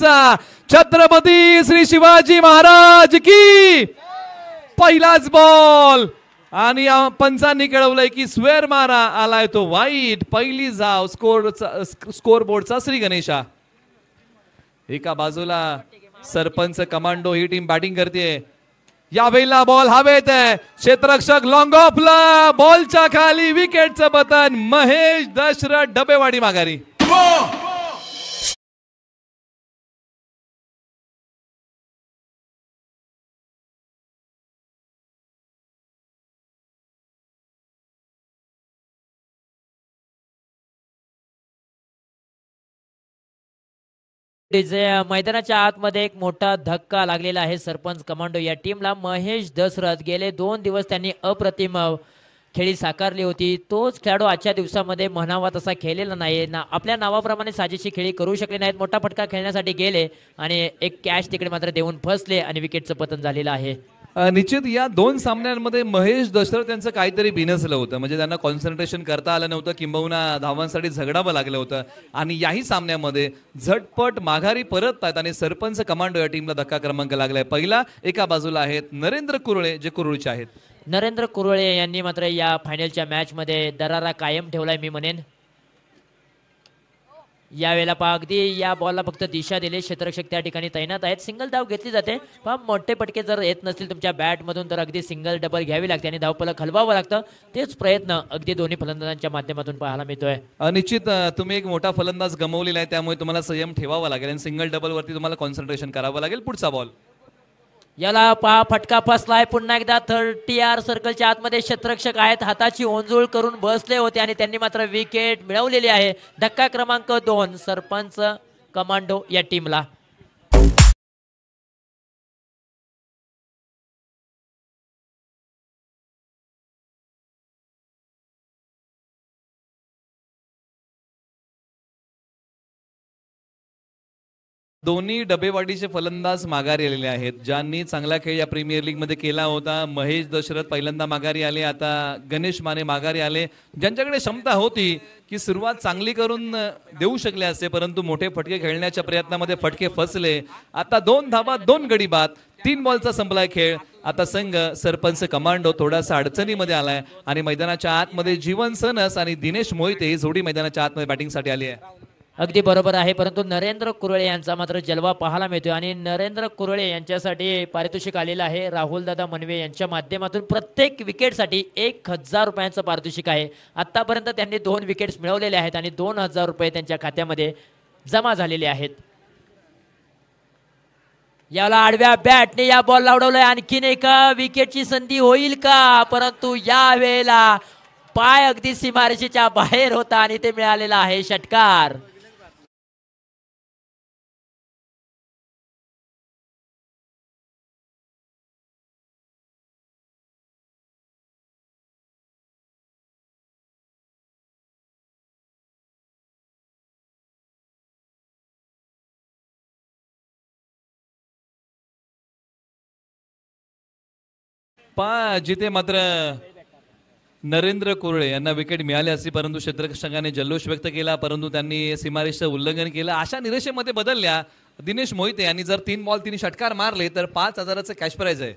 चा छत्रपती श्री शिवाजी महाराज की पहिलाच बॉल आणि पंचांनी कळवलंय की स्वेअर मारा आलाय तो वाईट पहिली जाव स्कोर स्कोर बोर्डचा श्री गणेशा एका बाजूला सरपंच कमांडो ही टीम बॅटिंग करते वेळेला बॉल हवेत आहे क्षेत्ररक्षक लॉंग ऑफला बॉलच्या खाली विकेटचं पतन महेश दशरथ डबेवाडी माघारी मैदानाच्या आतमध्ये एक मोठा धक्का लागलेला आहे सरपंच कमांडो या टीमला महेश दशरथ गेले दोन दिवस त्यांनी अप्रतिम खेळी साकारली होती तोच खेळाडू आजच्या दिवसामध्ये म्हणावा तसा खेळलेला नाही ना आपल्या नावाप्रमाणे साजेशी खेळी करू शकले नाहीत मोठा फटका खेळण्यासाठी गेले आणि एक कॅश तिकडे मात्र देऊन फसले आणि विकेटचं पतन झालेलं आहे निश्चित या दोन सामन्यांमध्ये महेश दशरथ त्यांचं काहीतरी बिनसलं होतं म्हणजे त्यांना कॉन्सन्ट्रेशन करता आलं नव्हतं किंबहुना धावांसाठी झगडावं लागलं होतं आणि याही सामन्यामध्ये झटपट माघारी परततात आणि सरपंच कमांडो या टीमला धक्का क्रमांक लागलाय पहिला एका बाजूला आहेत नरेंद्र कुरळे जे कुरुळचे आहेत नरेंद्र कुरळे यांनी मात्र या फायनलच्या मॅचमध्ये दरारा कायम ठेवलाय मी म्हणेन यावेळेला पहा अगदी या बॉलला फक्त दिशा दिली क्षेत्ररक्षक त्या ठिकाणी तैनात आहेत सिंगल धाव घेतली जाते पहा मोठे पटके जर येत नसतील तुमच्या बॅटमधून तर अगदी सिंगल डबल घ्यावी लागते आणि धावपला खलवावं लागतं तेच प्रयत्न अगदी दोन्ही फलंदाजांच्या माध्यमातून पाहायला मिळतोय अनिश्चित तुम्ही एक मोठा फलंदाज गमवलेला आहे त्यामुळे तुम्हाला संयम ठेवावा लागेल आणि सिंगल डबलवरती तुम्हाला कॉन्सन्ट्रेशन करावं लागेल पुढचा बॉल याला पा फटका फसलाय पुन्हा एकदा थर्टी आर सर्कलच्या आतमध्ये क्षेत्रक्षक आहेत हाताची ओंजूळ करून बसले होते आणि त्यांनी मात्र विकेट मिळवलेली आहे धक्का क्रमांक दोन सरपंच कमांडो या टीमला दोन्ही डबेवाडीचे फलंदाज माघारी आलेले आहेत ज्यांनी चांगला खेळ या प्रीमियर लीग मध्ये केला होता महेश दशरथ पहिल्यांदा माघारी आले आता गणेश माने माघारी आले ज्यांच्याकडे क्षमता होती की सुरुवात चांगली करून देऊ शकले असते परंतु मोठे फटके खेळण्याच्या प्रयत्नामध्ये फटके फसले आता दोन धाबा दोन गडी बाद तीन बॉलचा संपलाय खेळ आता संघ सरपंच कमांडो थोडासा अडचणीमध्ये आलाय आणि मैदानाच्या आतमध्ये जीवन सनस आणि दिनेश मोहिते ही जोडी मैदानाच्या आतमध्ये बॅटिंगसाठी आली आहे अगदी बरोबर आहे परंतु नरेंद्र कुरळे यांचा मात्र जलवा पाहायला मिळतोय आणि नरेंद्र कुरळे यांच्यासाठी पारितोषिक आलेलं आहे राहुलदादा मनवे यांच्या माध्यमातून प्रत्येक विकेटसाठी एक हजार रुपयांचं पारितोषिक आहे आत्तापर्यंत त्यांनी दोन विकेट्स मिळवलेले आहेत आणि दोन हजार रुपये त्यांच्या खात्यामध्ये जमा झालेले आहेत याला आडव्या बॅटने या बॉल लावडवलाय आणखीन एका विकेटची संधी होईल का परंतु या वेळेला पाय अगदी सीमारेषेच्या बाहेर होता आणि ते मिळालेला आहे षटकार पा जिथे मात्र नरेंद्र कोरळे यांना विकेट मिळाले असे परंतु क्षेत्रक्षकाने जल्लोष व्यक्त केला परंतु त्यांनी सीमारेषचं उल्लंघन केलं अशा निरेषेमध्ये बदलल्या दिनेश मोहिते यांनी जर तीन बॉल तिने षटकार मारले तर पाच हजाराचं कॅश प्राईज आहे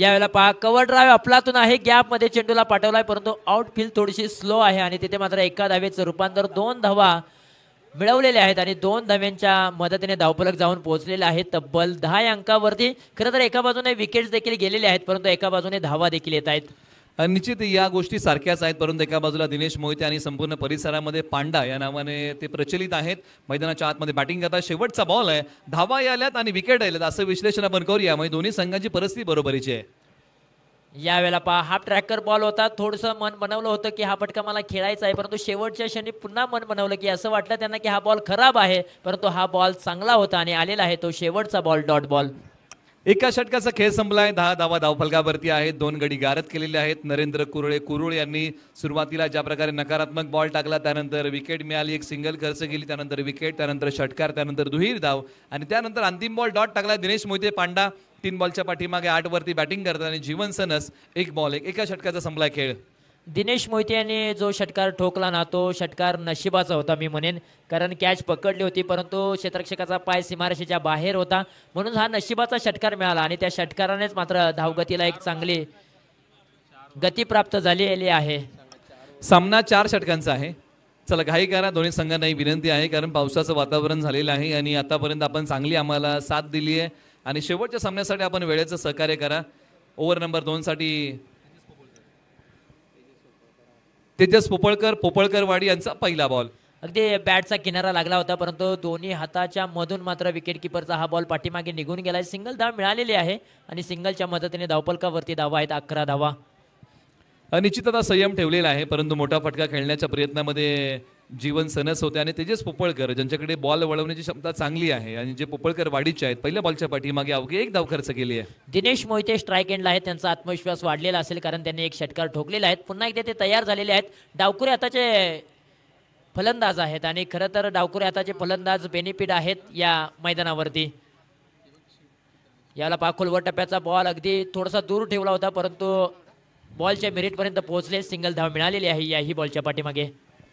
यावेळेला पहा कवर ड्राईव्ह आपलातून आहे गॅप मध्ये चेंडूला पाठवलाय परंतु आउट फील्ड थोडीशी स्लो आहे आणि तिथे मात्र एका धावेचं रूपांतर दोन धावा मिळवलेले आहेत आणि दोन धाव्यांच्या मदतीने धावपलक जाऊन पोहोचलेले आहेत तब्बल दहा अंकावरती खरं तर एका बाजूने विकेट्स देखील गेलेले आहेत परंतु एका बाजूने धावा देखील येत आहेत निश्चित या गोष्टी सारख्याच आहेत परंतु एका बाजूला दिनेश मोहिते आणि संपूर्ण परिसरामध्ये पांडा या नावाने ते प्रचलित आहेत मैदानाच्या आतमध्ये बॅटिंग करतात शेवटचा बॉल आहे धावा आल्यात आणि विकेट आल्यात असं विश्लेषण आपण करूया म्हणजे दोन्ही संघांची परिस्थिती बरोबरीची आहे यावेळेला पहा हा ट्रॅकर बॉल होता थोडंसं मन बनवलं होतं की हा फटका मला खेळायचा आहे परंतु शेवटच्या क्षणी पुन्हा मन बनवलं की असं वाटलं त्यांना की हा बॉल खराब आहे परंतु हा बॉल चांगला होता आणि आलेला आहे तो शेवटचा बॉल डॉट बॉल एका षटकाचा खेळ संपलाय दहा धावा धावफलकावरती आहेत दोन गडी गारत केलेले आहेत नरेंद्र कुरळे कुरुळ यांनी सुरुवातीला ज्या प्रकारे नकारात्मक बॉल टाकला त्यानंतर विकेट मिळाली एक सिंगल खर्च गेली त्यानंतर विकेट त्यानंतर षटकार त्यानंतर दुहीर धाव आणि त्यानंतर अंतिम बॉल डॉट टाकला दिनेश मोहिते पांडा तीन बॉलच्या पाठीमागे आठ वरती बॅटिंग करतात आणि जीवन सनस एक बॉल एक एका षटकाचा संपला खेळ दिनेश मोहिते यांनी जो षटकार ठोकला ना तो षटकार नशिबाचा होता मी म्हणेन कारण कॅच पकडली होती परंतु क्षेत्रक्षकाचा पाय सीमारेषेच्या बाहेर होता म्हणून हा नशिबाचा षटकार मिळाला आणि त्या षटकारानेच मात्र धावगतीला एक चांगली गती प्राप्त झालेली आहे सामना चार षटकांचा आहे चला घाई करा दोन्ही ही विनंती आहे कारण पावसाचं वातावरण झालेलं आहे आणि आतापर्यंत आपण चांगली आम्हाला साथ दिली आहे आणि शेवटच्या सामन्यासाठी आपण वेळेचं सहकार्य करा ओव्हर नंबर दोनसाठी तेजस पोपळकर पोपळकर वाडी यांचा पहिला बॉल अगदी बॅटचा किनारा लागला होता परंतु दोन्ही हाताच्या मधून मात्र विकेट किपरचा हा बॉल पाठीमागे निघून गेला सिंगल धाव मिळालेली आहे आणि सिंगलच्या मदतीने धावपलकावरती धावा आहेत अकरा धावा निश्चित आता संयम ठेवलेला आहे परंतु मोठा फटका खेळण्याच्या प्रयत्नामध्ये जीवन सनस होते आणि तेजस पोपळकर ज्यांच्याकडे बॉल वळवण्याची क्षमता चांगली आहे आणि जे पोपळकर वाढीचे आहेत पहिल्या बॉलच्या पाठीमागे अवघे एक धाव खर्च केली आहे दिनेश मोहिते स्ट्राईक एंडला आहे त्यांचा आत्मविश्वास वाढलेला असेल कारण त्यांनी एक षटकार ठोकलेला आहेत पुन्हा एकदा ते तयार झालेले आहेत डावकुरे आताचे फलंदाज आहेत आणि खरं तर डावकुरे आताचे फलंदाज बेनिफिट आहेत या मैदानावरती याला पाखोलवर टप्प्याचा बॉल अगदी थोडासा दूर ठेवला होता परंतु बॉलच्या मेरिटपर्यंत पोहोचले सिंगल धाव मिळालेली आहे याही बॉलच्या पाठीमागे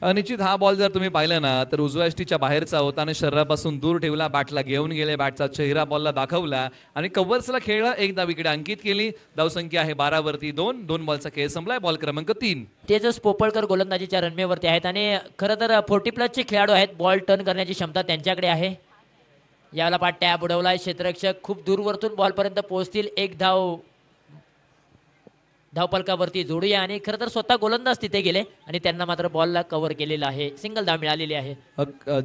अनिश्चित हा बॉल जर तुम्ही पाहिलं ना तर उजव्या एष्टीच्या बाहेरचा होता आणि शरीरापासून दूर ठेवला बॅटला घेऊन गेले बॅटचा चेहरा बॉलला दाखवला आणि कव्हर्सला खेळला एकदा विकेट अंकित केली धावसंख्या आहे बारावरती दोन दोन बॉलचा खेळ संपलाय बॉल क्रमांक तीन तेजस पोपळकर गोलंदाजीच्या रनमेवरती आहेत आणि खरं तर फोर्टी प्लसचे खेळाडू आहेत बॉल टर्न करण्याची क्षमता त्यांच्याकडे आहे याला पाठ टॅब उडवलाय क्षेत्ररक्षक खूप दूरवरतून बॉलपर्यंत पोहोचतील एक धाव धावपलकावरती जोडूया आणि खरं तर स्वतः गोलंदाज तिथे गेले आणि त्यांना मात्र बॉलला कव्हर केलेला आहे सिंगल धाव मिळालेली आहे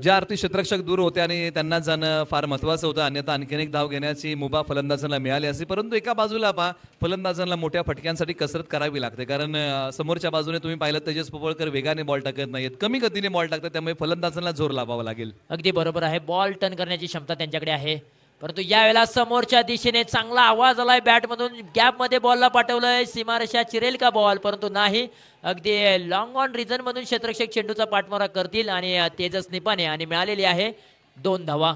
ज्या अर्थी क्षेत्रक्षक दूर होते आणि त्यांना जाणं फार महत्वाचं होतं अन्यथा आणखीन एक धाव घेण्याची मुभा फलंदाजांना मिळाली असते परंतु एका बाजूला पहा फलंदाजांना मोठ्या फटक्यांसाठी कसरत करावी लागते कारण समोरच्या बाजूने तुम्ही पाहिलं तेजस पोपळकर वेगाने बॉल टाकत नाहीत कमी गतीने बॉल टाकतात त्यामुळे फलंदाजांना जोर लावावा लागेल अगदी बरोबर आहे बॉल टर्न करण्याची क्षमता त्यांच्याकडे आहे परंतु यावेळेला समोरच्या दिशेने चांगला आवाज आलाय बॅटमधून मध्ये बॉलला पाठवलंय सीमारेषा चिरेल का बॉल परंतु नाही अगदी लॉंग ऑन रिझन मधून क्षेत्रक्षेक चेंडूचा पाठमोरा करतील आणि तेजस निपाने आणि मिळालेली आहे दोन धावा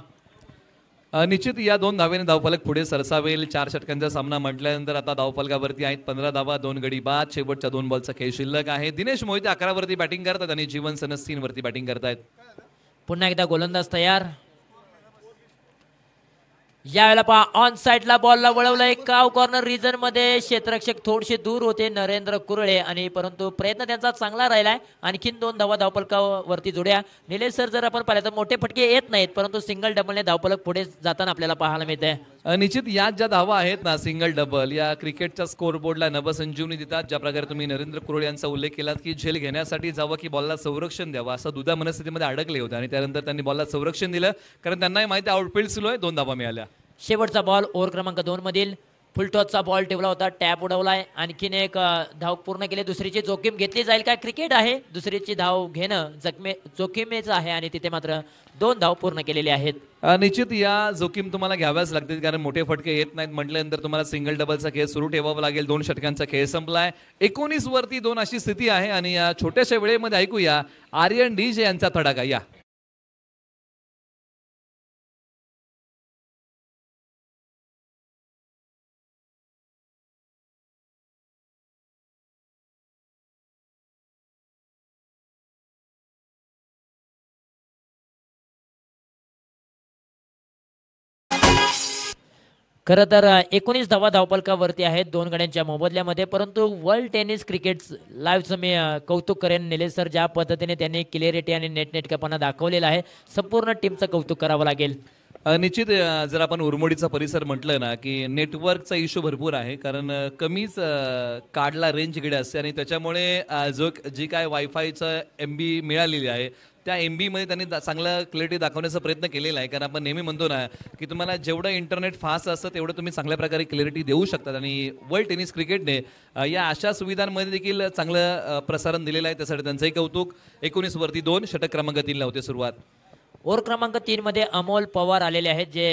निश्चित या दोन धावेने धावपालक पुढे सरसावेल चार षटकांचा सामना म्हटल्यानंतर आता धावपालकावरती आहेत पंधरा धावा दोन गडी बाद शेवटच्या दोन बॉलचा खेळ शिल्लक आहे दिनेश मोहिते अकरावरती बॅटिंग करतात आणि जीवन सनस तीनवरती बॅटिंग करतायत पुन्हा एकदा गोलंदाज तयार यावेळेला पहा ऑन साईडला बॉलला वळवला एक काव कॉर्नर रिजन मध्ये क्षेत्ररक्षक थोडेसे दूर होते नरेंद्र कुरळे आणि परंतु प्रयत्न त्यांचा चांगला राहिलाय आणखीन दोन धावा धावपलकावरती जोड्या निलेश सर जर आपण पाहिलं तर मोठे फटके येत नाहीत परंतु सिंगल डबलने धावपलक पुढे जाताना आपल्याला पाहायला मिळते निश्चित यात ज्या धावा आहेत ना सिंगल डबल या क्रिकेटच्या स्कोरबोर्डला नवसंजीवनी देतात ज्या प्रकारे तुम्ही नरेंद्र कुरोळ यांचा उल्लेख केलात की झेल घेण्यासाठी जावं की बॉलला संरक्षण द्यावं असं दुधा मनस्थितीमध्ये अडकले होते आणि त्यानंतर त्यांनी बॉलला संरक्षण दिलं कारण त्यांनाही माहिती आउटफील्ड सुरू आहे दोन धावा मिळाल्या शेवटचा बॉल ओव्हर क्रमांक दोन मधील फुलटॉसचा बॉल ठेवला होता टॅप उडवलाय आणखीन एक धाव पूर्ण केली दुसरीची जोखीम घेतली जाईल काय क्रिकेट आहे दुसरीची धाव घेणं जखमे जोखीमेच आहे आणि तिथे मात्र दोन धाव पूर्ण केलेले आहेत निश्चित या जोखीम तुम्हाला घ्याव्याच लागतील कारण मोठे फटके येत नाहीत म्हटल्यानंतर तुम्हाला सिंगल डबलचा खेळ सुरू ठेवावा लागेल दोन षटकांचा खेळ संपलाय एकोणीस वरती दोन अशी स्थिती आहे आणि या छोट्याशा वेळेमध्ये ऐकूया आर्यन डी जे यांचा तडाखा या खरं तर एकोणीस धावा धावपलकावरती आहेत दोन गड्यांच्या मोबदल्यामध्ये परंतु वर्ल्ड टेनिस क्रिकेट लाईव्हचं मी कौतुक करेन नेले सर ज्या पद्धतीने त्यांनी क्लिअरिटी आणि नेटनेटकपणा दाखवलेला आहे संपूर्ण टीमचं कौतुक करावं लागेल निश्चित जर आपण उरमोडीचा परिसर म्हटलं ना की नेटवर्कचा इश्यू भरपूर आहे कारण कमीच कार्डला रेंज इकडे असते आणि त्याच्यामुळे जो जी काय वायफायचं एम बी मिळालेली आहे त्या एम बीमध्ये त्यांनी चांगला क्लिअरिटी दाखवण्याचा प्रयत्न केलेला आहे कारण आपण नेहमी म्हणतो ना की तुम्हाला जेवढं इंटरनेट फास्ट असतं तेवढं तुम्ही चांगल्या प्रकारे क्लिअरिटी देऊ शकतात आणि वर्ल्ड टेनिस क्रिकेटने या अशा सुविधांमध्ये देखील चांगलं प्रसारण दिलेलं आहे त्यासाठी त्यांचंही कौतुक एकोणीसवरती वरती दोन षटक क्रमांक तीनला होते सुरुवात ओर क्रमांक तीनमध्ये अमोल पवार आलेले आहेत जे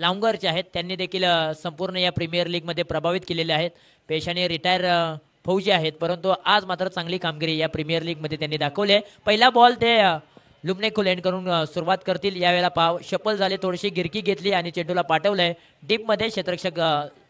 लांगरचे आहेत त्यांनी देखील संपूर्ण या प्रीमियर लीगमध्ये प्रभावित केलेले आहेत पेशाने रिटायर फौजी आहेत परंतु आज मात्र चांगली कामगिरी या प्रीमियर लीगमध्ये त्यांनी दाखवली आहे पहिला बॉल ते लुमने खुलेंड करून सुरुवात करतील यावेळेला पाव शपल झाले थोडीशी गिरकी घेतली आणि चेंडूला पाठवलंय डीपमध्ये क्षेत्रक्षक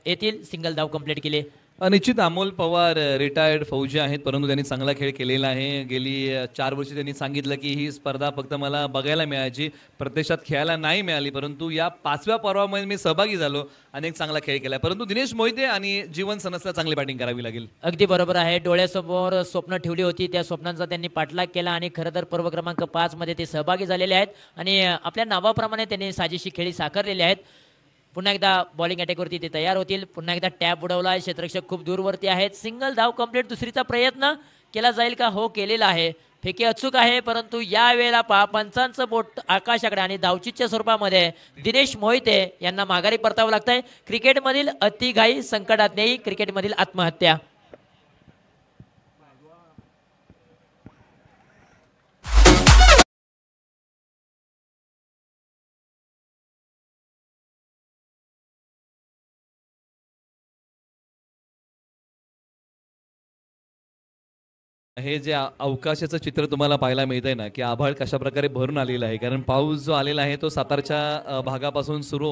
येतील सिंगल धाव कंप्लीट केले निश्चित अमोल पवार रिटायर्ड फौजी आहेत परंतु त्यांनी चांगला खेळ केलेला आहे गेली चार वर्षी त्यांनी सांगितलं की ही स्पर्धा फक्त मला बघायला मिळायची प्रत्यक्षात खेळायला नाही मिळाली परंतु या पाचव्या पर्वामध्ये मी सहभागी झालो आणि एक चांगला खेळ केला परंतु दिनेश मोहिते आणि जीवन सनसला चांगली बॅटिंग करावी लागेल अगदी बरोबर आहे डोळ्यासमोर स्वप्न ठेवली होती त्या स्वप्नांचा त्यांनी पाठलाग केला आणि खरं तर पर्व क्रमांक मध्ये ते सहभागी झालेले आहेत आणि आपल्या नावाप्रमाणे त्यांनी साजेशी खेळी साकारलेले आहेत पुन्हा एकदा बॉलिंग अटॅकवरती ते तयार होतील पुन्हा एकदा टॅप उडवला आहे क्षेत्रक्षक खूप दूरवरती आहेत सिंगल धाव कम्प्लीट दुसरीचा प्रयत्न केला जाईल का हो केलेला आहे फेकी अचूक आहे परंतु या वेळेला पहा पंचांचं बोट आकाशाकडे आणि धावचीच्या स्वरूपामध्ये दिनेश मोहिते यांना माघारी परतावं लागतंय आहे क्रिकेटमधील अतिघाई संकटात नाही क्रिकेटमधील आत्महत्या हे जे अवकाशाचं चित्र तुम्हाला पाहायला मिळतंय ना की आभाळ कशा प्रकारे भरून आलेलं आहे कारण पाऊस जो आलेला आहे तो सातारच्या भागापासून सुरू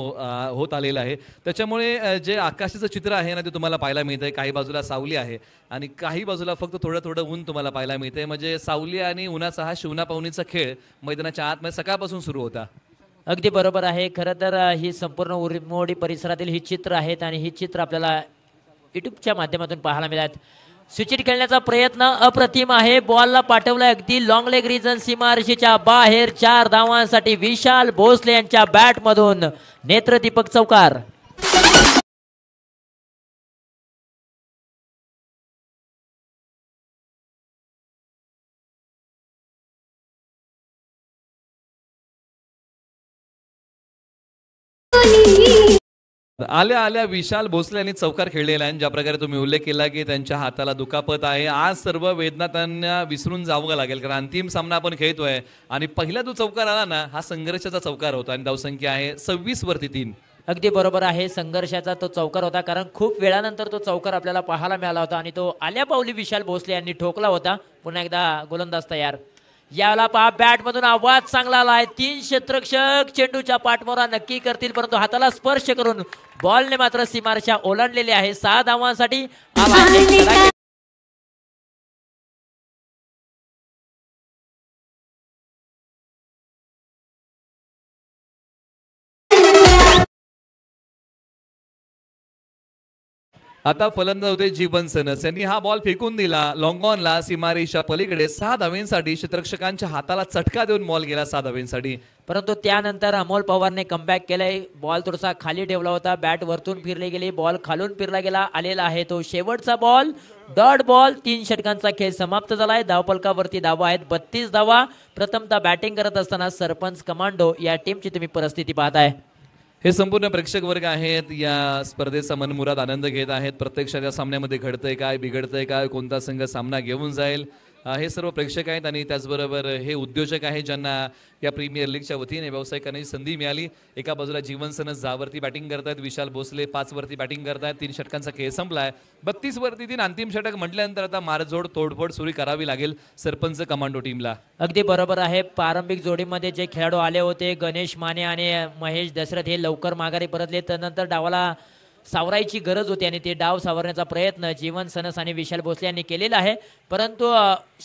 होत आलेला आहे त्याच्यामुळे जे आकाशाचं चित्र आहे ना ते तुम्हाला पाहायला मिळतंय काही बाजूला सावली आहे आणि काही बाजूला फक्त थोडं थोडं ऊन तुम्हाला पाहायला मिळतंय म्हणजे सावली आणि उन्हाचा हा शिवना पावनीचा खेळ मैदानाच्या आतमध्ये म्हणजे सकाळपासून सुरू होता अगदी बरोबर आहे खरं तर ही संपूर्ण उरमोडी परिसरातील ही चित्र आहेत आणि ही चित्र आपल्याला युट्यूबच्या माध्यमातून पाहायला मिळतात सुचित खेळण्याचा प्रयत्न अप्रतिम आहे बॉलला पाठवला अगदी लॉंग लेग रिजन सीमारशीच्या बाहेर चार धावांसाठी विशाल भोसले यांच्या बॅटमधून नेत्रदीपक चौकार आल्या आल्या विशाल भोसले यांनी चौकार खेळलेला आहे ज्या प्रकारे तुम्ही उल्लेख केला की त्यांच्या हाताला दुखापत आहे आज सर्व वेदना त्यांना विसरून जावं लागेल कारण अंतिम सामना आपण खेळतोय आणि पहिला जो चौकार आला ना हा संघर्षाचा चौकार होता आणि धावसंख्या आहे सव्वीस वरती तीन अगदी बरोबर आहे संघर्षाचा तो चौकार होता कारण खूप वेळानंतर तो चौकार आपल्याला पाहायला मिळाला होता आणि तो आल्या पावली विशाल भोसले यांनी ठोकला होता पुन्हा एकदा गोलंदाज तयार याला पहा बॅट मधून आवाज चांगला आला आहे तीन क्षेत्रक्षक चेंडूच्या पाठमोरा नक्की करतील परंतु हाताला स्पर्श करून बॉलने मात्र सीमारशा ओलांडलेली आहे सहा धावांसाठी आता फलंदाज होते जीवन सनस यांनी हा बॉल फेकून दिला लॉंगॉनला सीमारेषा पलीकडे सहा धावेंसाठी क्षेत्रक्षकांच्या हाताला चटका देऊन बॉल गेला सहा धावेंसाठी परंतु त्यानंतर अमोल पवारने कमबॅक केलाय बॉल थोडासा खाली ठेवला होता बॅट वरतून फिरले गेले बॉल खालून फिरला गेला आलेला आहे तो शेवटचा बॉल डॉट बॉल तीन षटकांचा खेळ समाप्त झालाय धावपलकावरती धावा आहेत बत्तीस धावा प्रथमतः बॅटिंग करत असताना सरपंच कमांडो या टीमची तुम्ही परिस्थिती पाहताय हे संपूर्ण प्रेक्षक वर्ग आहेत या स्पर्धेचा मनमुराद आनंद घेत आहेत प्रत्यक्षात या सामन्यामध्ये घडतंय काय बिघडतंय काय कोणता संघ सामना घेऊन जाईल हे सर्व प्रेक्षक आहेत आणि त्याचबरोबर हे उद्योजक आहेत ज्यांना या प्रीमियर लीगच्या वतीने व्यावसायिकांनी संधी मिळाली एका बाजूला जीवन जावरती बॅटिंग आहेत विशाल भोसले पाचवरती बॅटिंग करत आहेत तीन षटकांचा खेळ संपलाय वरती तीन अंतिम षटक म्हटल्यानंतर आता मारजोड तोडफोड सुरू करावी लागेल सरपंच कमांडो टीमला अगदी बरोबर आहे प्रारंभिक जोडीमध्ये जे खेळाडू आले होते गणेश माने आणि महेश दशरथ हे लवकर माघारी परतले त्यानंतर डावाला सावरायची गरज होती आणि ते डाव सावरण्याचा प्रयत्न जीवन सनस आणि विशाल भोसले यांनी केलेला आहे परंतु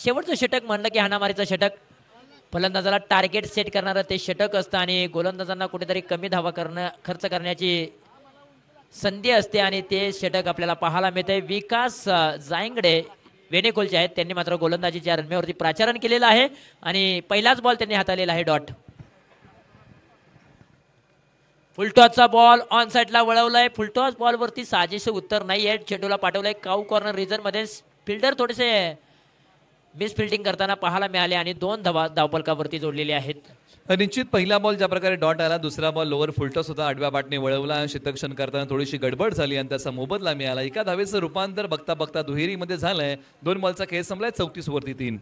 शेवटचं षटक म्हणलं की हाणामारीचं षटक फलंदाजाला टार्गेट सेट करणारं ते षटक असतं आणि गोलंदाजांना कुठेतरी कमी धावा करणं खर्च करण्याची संधी असते आणि ते षटक आपल्याला पाहायला मिळते विकास जायंगडे वेनेकोलचे आहेत त्यांनी मात्र गोलंदाजीच्या रनमेवरती प्राचारण केलेलं आहे आणि पहिलाच बॉल त्यांनी हाताळलेला आहे डॉट फुलटॉसचा बॉल ऑन साईडला वळवलाय फुलटॉस बॉलवरती साजेसे उत्तर नाही आहे चेंडूला पाठवलंय काऊ कॉर्नर रिजनमध्ये फिल्डर थोडेसे मिस फिल्डिंग करताना पाहायला मिळाले आणि दोन धावा धावपलकावरती जोडलेले आहेत निश्चित पहिला बॉल ज्या प्रकारे डॉट आला दुसरा बॉल लोअर फुलटॉस होता आडव्या बाटने वळवला शितक्षण करताना थोडीशी गडबड झाली आणि त्याचा मोबदला मिळाला एका धावेचं रूपांतर बघता बघता दुहेरीमध्ये झालंय दोन बॉलचा खेळ संपलाय चौतीस वरती तीन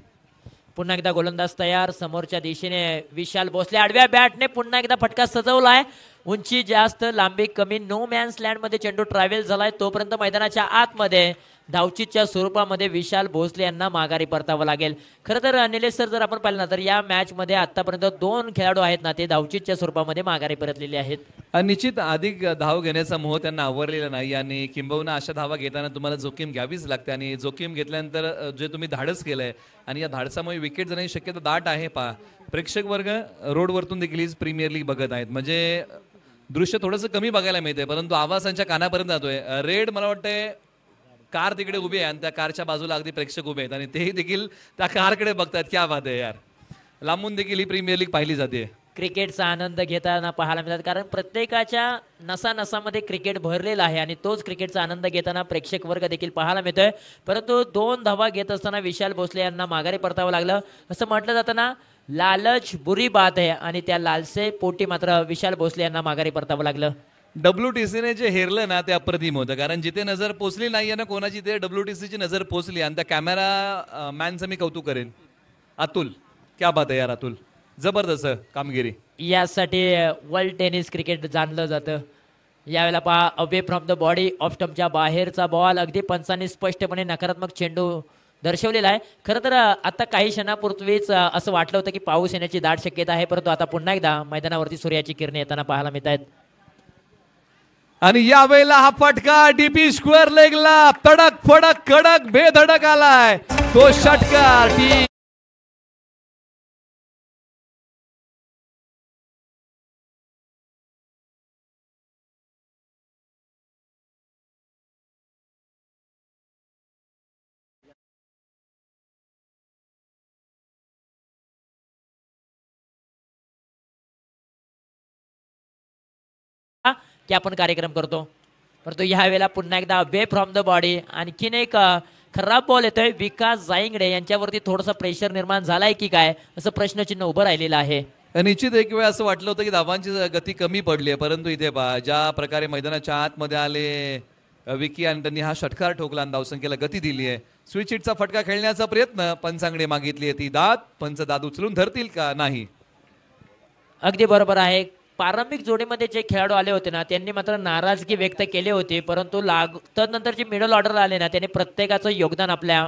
पुन्हा एकदा गोलंदाज तयार समोरच्या दिशेने विशाल भोसले आडव्या बॅटने पुन्हा एकदा फटका सजवलाय उंची जास्त लांबी कमी नो मॅन्स लँडमध्ये चेंडू ट्रॅव्हल झालाय तोपर्यंत मैदानाच्या आतमध्ये धावचीच्या स्वरूपामध्ये विशाल भोसले यांना माघारी परतावं लागेल खरं तर निलेश सर जर आपण पाहिलं ना तर या मॅचमध्ये आतापर्यंत दोन खेळाडू आहेत ना ते धावचीच्या स्वरूपामध्ये माघारी परतलेले आहेत निश्चित अधिक धाव घेण्याचा मोह त्यांना आवरलेला नाही आणि किंबहुना अशा धावा घेताना तुम्हाला जोखीम घ्यावीच लागते आणि जोखीम घेतल्यानंतर जे तुम्ही धाडस केलंय आणि या धाडसामुळे विकेट जाण्याची शक्यता दाट आहे पहा प्रेक्षक वर्ग रोडवरतून देखील प्रीमियर लीग बघत आहेत म्हणजे दृश्य थोडंसं कमी बघायला मिळते परंतु आवाज त्यांच्या कानापर्यंत जातोय रेड मला वाटतंय कार तिकडे उभी आहे आणि त्या कारच्या बाजूला अगदी प्रेक्षक उभे आहेत आणि तेही देखील त्या कारकडे बघतात क्या बात आहे यार लांबून देखील ही प्रीमियर लीग पाहिली जाते क्रिकेटचा आनंद घेताना पाहायला मिळतात कारण प्रत्येकाच्या नसा नसामध्ये क्रिकेट भरलेला आहे आणि तोच क्रिकेटचा आनंद घेताना प्रेक्षक वर्ग देखील पाहायला मिळतोय परंतु दोन धावा घेत असताना विशाल भोसले यांना माघारी परतावं लागलं असं म्हटलं जाताना लालच बुरी बात आहे आणि त्या लालसे पोटी मात्र विशाल भोसले यांना माघारी परतावं लागलं सीने जे हेरलं ना ते अप्रतिम होतं कारण जिथे नजर पोचली नाहीये ना कोणाची ते सीची नजर पोचली आणि त्या कॅमेरा मॅनचं मी कौतुक करेन अतुल क्या बात आहे यार अतुल जबरदस्त कामगिरी यासाठी वर्ल्ड टेनिस क्रिकेट जाणलं जातं यावेळेला पहा away from the body of स्टम्पच्या बाहेरचा बॉल अगदी पंचांनी स्पष्टपणे नकारात्मक चेंडू दर्शवलेला आहे खरं तर आता काही क्षणापूर्वीच असं वाटलं होतं की पाऊस येण्याची दाट शक्यता आहे परंतु आता पुन्हा एकदा मैदानावरती सूर्याची किरणे येताना पाहायला मिळत आहेत आणि यावेळेला हा फटका डीपी स्क्वेअर लेगला तडक फडक कडक बेधडक आलाय तो षटकार की आपण कार्यक्रम करतो परंतु ह्यावेळेला पुन्हा एकदा वे फ्रॉम द बॉडी आणखीन एक खराब बॉल येतोय विकास जायंगडे यांच्यावरती थोडंसं प्रेशर निर्माण झालाय की काय असं प्रश्नचिन्ह उभं राहिलेलं आहे निश्चित एक वेळ असं वाटलं होतं की धावांची गती कमी पडली आहे परंतु इथे पहा ज्या प्रकारे मैदानाच्या आतमध्ये आले विकी आणि त्यांनी हा षटकार ठोकला आणि धावसंख्येला गती दिली आहे स्विच हिटचा फटका खेळण्याचा प्रयत्न पंचांगडे मागितली आहे ती दाद पंच दाद उचलून धरतील का नाही अगदी बरोबर आहे प्रारंभिक जोडीमध्ये जे खेळाडू आले होते ना त्यांनी मात्र नाराजगी व्यक्त केली होती परंतु लाग तदनंतर जे मिडल ऑर्डर आले ना त्यांनी प्रत्येकाचं योगदान आपल्या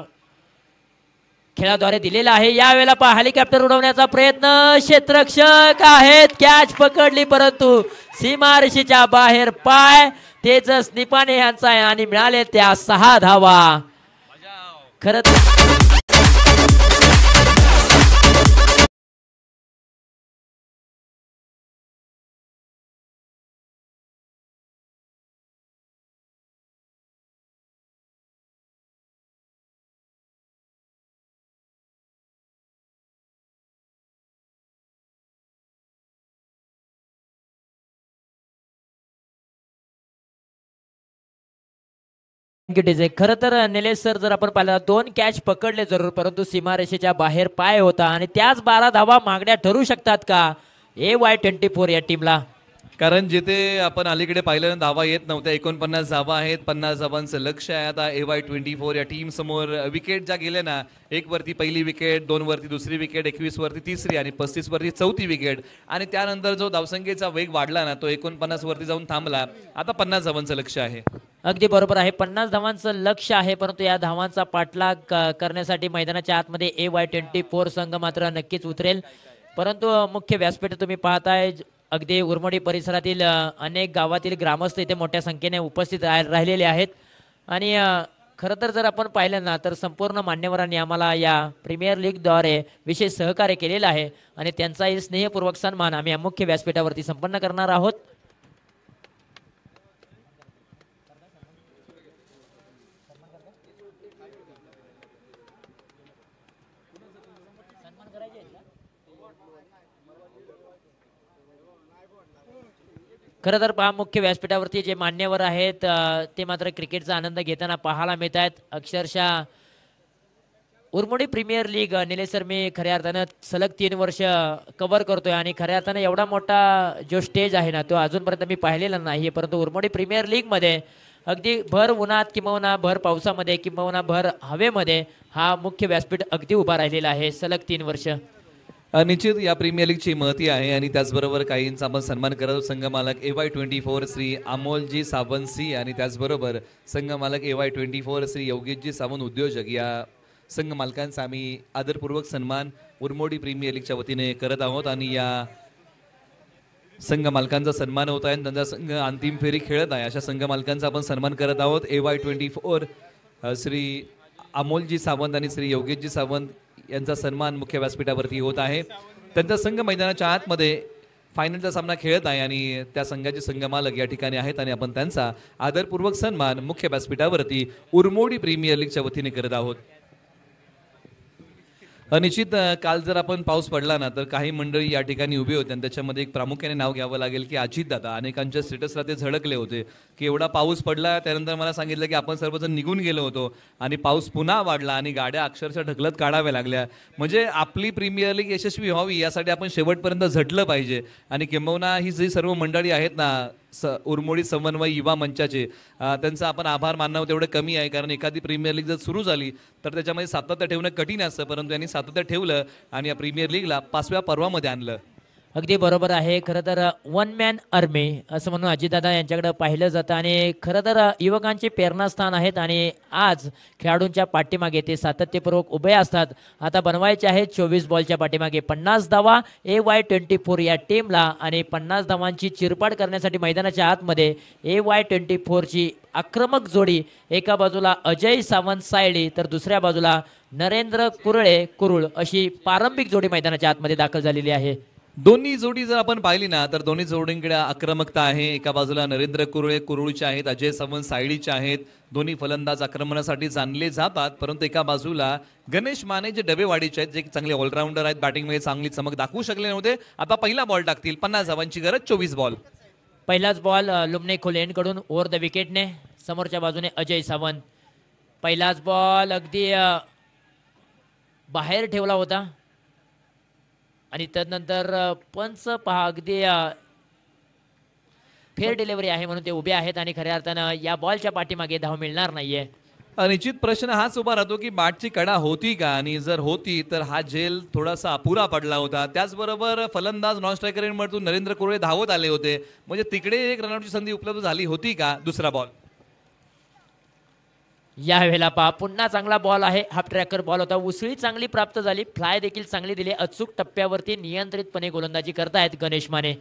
खेळाद्वारे दिलेलं आहे यावेळेला पहा हेलिकॉप्टर उडवण्याचा प्रयत्न क्षेत्रक्षक आहेत कॅच पकडली परंतु सीमारशीच्या बाहेर पाय तेच निपाने यांचा आहे आणि मिळाले त्या सहा धावा तर आहे खरं तर निलेश सर जर आपण पाहिलं दोन कॅच पकडले जरूर परंतु सीमारेषेच्या बाहेर पाय होता आणि त्याच बारा धावा मागण्या ठरू शकतात का ए वाय ट्वेंटी फोर या टीमला कारण जिथे आपण अलीकडे पाहिलं धावा येत नव्हत्या एकोणपन्नास धावा आहेत पन्नास धावांचं लक्ष आहे आता ए वाय ट्वेंटी फोर या टीम समोर विकेट ज्या गेल्या ना एक वरती पहिली विकेट दोन वरती दुसरी विकेट एकवीस वरती तिसरी आणि पस्तीस वरती चौथी विकेट आणि त्यानंतर जो धावसंख्येचा वेग वाढला ना तो एकोणपन्नास वरती जाऊन थांबला आता पन्नास धावांचं लक्ष आहे अगदी बरोबर आहे पन्नास धावांचं लक्ष आहे परंतु या धावांचा पाठलाग करण्यासाठी मैदानाच्या आतमध्ये ए वाय ट्वेंटी फोर संघ मात्र नक्कीच उतरेल परंतु मुख्य व्यासपीठ तुम्ही पाहताय अगदी उर्मोडी परिसरातील अनेक गावातील ग्रामस्थ इथे मोठ्या संख्येने उपस्थित राहिलेले आहेत आणि खरं तर जर आपण पाहिलं ना तर संपूर्ण मान्यवरांनी आम्हाला या प्रीमियर लीगद्वारे विशेष सहकार्य केलेलं आहे आणि त्यांचाही स्नेहपूर्वक सन्मान आम्ही या मुख्य व्यासपीठावरती संपन्न करणार आहोत खरं तर पहा मुख्य व्यासपीठावरती जे मान्यवर आहेत ते मात्र क्रिकेटचा आनंद घेताना पाहायला मिळत आहेत अक्षरशः उर्मोडी प्रीमियर लीग निलेश मी खऱ्या अर्थानं सलग तीन वर्ष कव्हर करतोय आणि खऱ्या अर्थानं एवढा मोठा जो स्टेज आहे ना तो अजूनपर्यंत मी पाहिलेला नाही परंतु उर्मोडी प्रीमियर लीगमध्ये अगदी भर उन्हात किंबहुना भर पावसामध्ये किंबहुना भर हवेमध्ये हा मुख्य व्यासपीठ अगदी उभा राहिलेला आहे सलग तीन वर्ष निश्चित या प्रीमियर लीगची महती आहे आणि त्याचबरोबर काहींचा आपण सन्मान करत संघमालक A Y twenty four Shri Amolji Sawant सी आणि त्याचबरोबर संघमालक A Y twenty four Shri Yogeshji Sawant उद्योजक या संघ मालकांचा आम्ही आदरपूर्वक सन्मान उरमोडी प्रीमियर लीगच्या वतीने करत आहोत आणि या संघ मालकांचा सन्मान होत आहे त्यांचा संघ अंतिम फेरी खेळत आहे अशा संघ मालकांचा आपण सन्मान करत आहोत A Y twenty four Shri Amolji Sawant आणि श्री योगेशजी सावंत यांचा सन्मान मुख्य व्यासपीठावरती होत आहे त्यांचा संघ मैदानाच्या आतमध्ये फायनलचा सामना खेळत आहे आणि त्या संघाचे संघमालक या ठिकाणी आहेत आणि आपण त्यांचा आदरपूर्वक सन्मान मुख्य व्यासपीठावरती उर्मोडी प्रीमियर लीगच्या वतीने करत आहोत निश्चित काल जर आपण पाऊस पडला ना तर काही मंडळी या ठिकाणी उभी होते आणि त्याच्यामध्ये एक प्रामुख्याने नाव घ्यावं लागेल की अजित दादा अनेकांच्या स्टेटसला ते झळकले होते की एवढा पाऊस पडला त्यानंतर मला सांगितलं की आपण सर्वजण निघून गेलो होतो आणि पाऊस पुन्हा वाढला आणि गाड्या अक्षरशः ढकलत काढाव्या लागल्या म्हणजे आपली प्रीमियर लीग यशस्वी व्हावी यासाठी आपण शेवटपर्यंत झटलं पाहिजे आणि किंबहुना ही जी सर्व मंडळी आहेत ना स उर्मोडी समन्वय युवा मंचाचे त्यांचा आपण आभार मानणं तेवढं कमी आहे कारण एखादी प्रीमियर लीग जर सुरू झाली तर त्याच्यामध्ये सातत्य ठेवणं कठीण असतं परंतु यांनी सातत्य ठेवलं आणि या प्रीमियर लीगला पाचव्या पर्वामध्ये आणलं अगदी बरोबर आहे खरं तर वन मॅन आर्मी असं म्हणून अजितदादा यांच्याकडे पाहिलं जातं आणि खरं तर युवकांचे प्रेरणास्थान आहेत आणि आज खेळाडूंच्या पाठीमागे ते सातत्यपूर्वक उभे असतात आता बनवायचे आहेत चोवीस बॉलच्या पाठीमागे पन्नास धावा ए वाय ट्वेंटी फोर या टीमला आणि पन्नास धावांची चिरपाड करण्यासाठी मैदानाच्या आतमध्ये ए वाय ट्वेंटी फोरची आक्रमक जोडी एका बाजूला अजय सावंत सायडी तर दुसऱ्या बाजूला नरेंद्र कुरळे कुरुळ अशी प्रारंभिक जोडी मैदानाच्या आतमध्ये दाखल झालेली आहे दोन्ही जोडी जर आपण पाहिली ना तर दोन्ही जोडींकडे आक्रमकता आहे एका बाजूला नरेंद्र कुरळे कुरळूचे आहेत अजय सावंत सायडीचे आहेत दोन्ही फलंदाज आक्रमणासाठी जाणले जातात परंतु एका बाजूला गणेश माने जे डबेवाडीचे आहेत जे चांगले ऑलराऊंडर आहेत बॅटिंगमध्ये चांगली चमक दाखवू शकले नव्हते आता पहिला बॉल टाकतील पन्नास धावांची गरज चोवीस बॉल पहिलाच बॉल लुमने कडून ओव्हर द विकेटने समोरच्या बाजूने अजय सावंत पहिलाच बॉल अगदी बाहेर ठेवला होता आणि त्यानंतर पंच पहा अगदी फेअर डिलिव्हरी आहे म्हणून ते उभे आहेत आणि खऱ्या अर्थानं या बॉलच्या पाठीमागे धाव मिळणार नाहीये निश्चित प्रश्न हाच उभा राहतो की बाटची कडा होती का आणि जर होती तर हा जेल थोडासा अपुरा पडला होता त्याचबरोबर फलंदाज नॉन स्ट्रायकर नरेंद्र कुरळे धावत आले होते म्हणजे तिकडे एक रनआउटची संधी उपलब्ध झाली होती का दुसरा बॉल वेळेला पहा पुन्हा चांगला बॉल आहे हाफ ट्रॅकर बॉल होता उसळी चांगली प्राप्त झाली फ्लाय देखील चांगली दिली अचूक टप्प्यावरती नियंत्रितपणे गोलंदाजी करतायत गणेश माने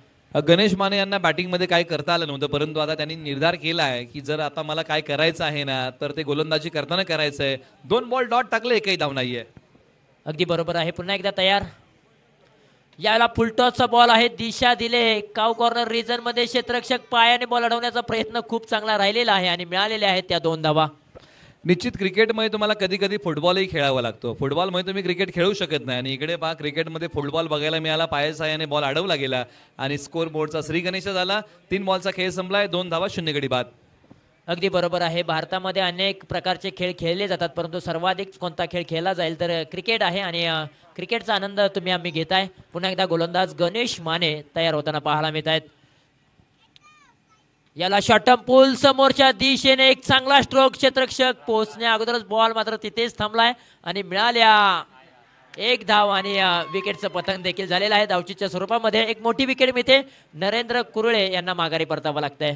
गणेश माने यांना बॅटिंगमध्ये काय करता आलं नव्हतं परंतु आता त्यांनी निर्धार केला आहे की जर आता मला काय करायचं आहे ना तर ते गोलंदाजी करताना करायचं आहे दोन बॉल डॉट टाकले एकही धाव नाहीये अगदी बरोबर आहे पुन्हा एकदा तयार याला फुलटॉसचा बॉल आहे दिशा दिले काव कॉर्नर रिजन मध्ये क्षेत्ररक्षक पायाने बॉल अडवण्याचा प्रयत्न खूप चांगला राहिलेला आहे आणि मिळालेल्या आहेत त्या दोन धावा निश्चित क्रिकेटमध्ये तुम्हाला कधी कधी फुटबॉलही खेळावा लागतो फुटबॉलमध्ये तुम्ही क्रिकेट खेळू शकत नाही आणि इकडे पहा क्रिकेटमध्ये फुटबॉल बघायला मिळाला पायासाह्याने बॉल अडवला गेला आणि स्कोर बोर्डचा श्री गणेश झाला तीन बॉलचा खेळ संपलाय दोन धावा शून्य गडी बाद अगदी बरोबर आहे भारतामध्ये अनेक प्रकारचे खेळ खेळले जातात परंतु सर्वाधिक कोणता खेळ खेळला जाईल तर क्रिकेट आहे आणि क्रिकेटचा आनंद तुम्ही आम्ही घेत आहे पुन्हा एकदा गोलंदाज गणेश माने तयार होताना पाहायला मिळत आहेत याला शॉर्ट पूल समोरच्या दिशेने एक चांगला स्ट्रोक क्षेत्रक्षक पोहोचण्या अगोदरच बॉल मात्र तिथेच थांबलाय आणि मिळाल्या एक धाव आणि विकेटचं पतंग देखील झालेलं आहे धावचीच्या स्वरूपामध्ये एक मोठी विकेट मिळते नरेंद्र कुरळे यांना माघारी परतावं लागतंय